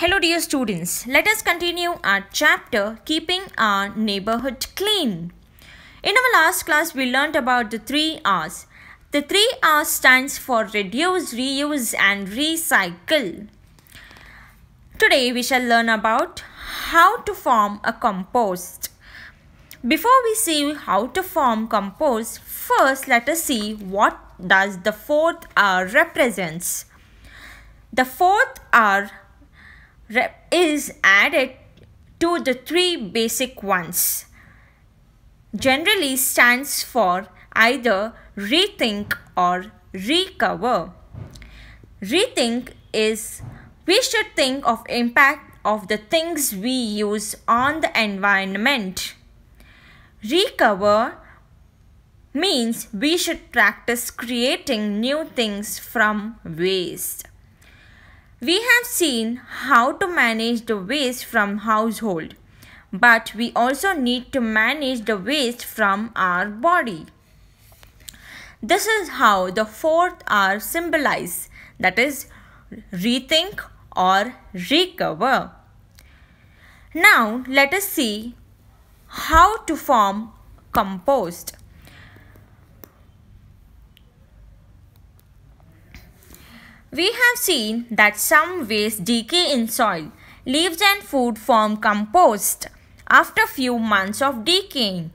Hello dear students, let us continue our chapter Keeping Our Neighborhood Clean. In our last class we learned about the 3 R's. The 3 R stands for reduce, reuse and recycle. Today we shall learn about how to form a compost. Before we see how to form compost, first let us see what does the fourth R represents. The fourth R Rep is added to the three basic ones. Generally stands for either rethink or recover. Rethink is we should think of impact of the things we use on the environment. Recover means we should practice creating new things from waste. We have seen how to manage the waste from household, but we also need to manage the waste from our body. This is how the fourth R symbolise, that is, rethink or recover. Now, let us see how to form compost. We have seen that some waste decay in soil. Leaves and food form compost after few months of decaying.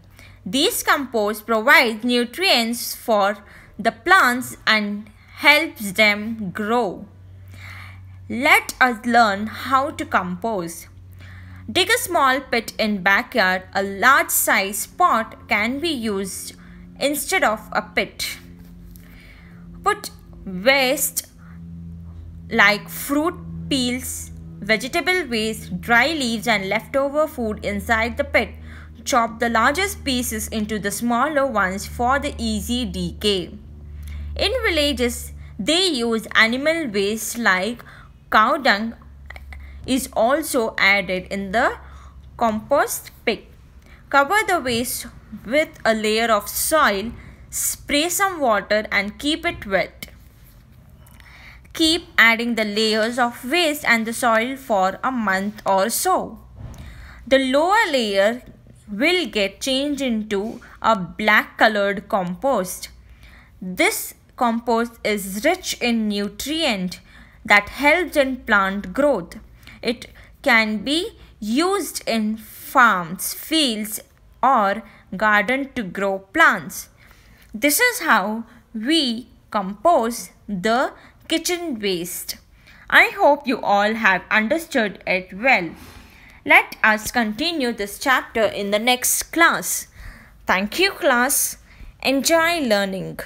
These compost provides nutrients for the plants and helps them grow. Let us learn how to compost. Dig a small pit in backyard. A large size pot can be used instead of a pit. Put waste like fruit peels, vegetable waste, dry leaves, and leftover food inside the pit. Chop the largest pieces into the smaller ones for the easy decay. In villages, they use animal waste like cow dung is also added in the compost pit. Cover the waste with a layer of soil, spray some water and keep it wet keep adding the layers of waste and the soil for a month or so. The lower layer will get changed into a black colored compost. This compost is rich in nutrient that helps in plant growth. It can be used in farms, fields or garden to grow plants. This is how we compose the kitchen waste. I hope you all have understood it well. Let us continue this chapter in the next class. Thank you class. Enjoy learning.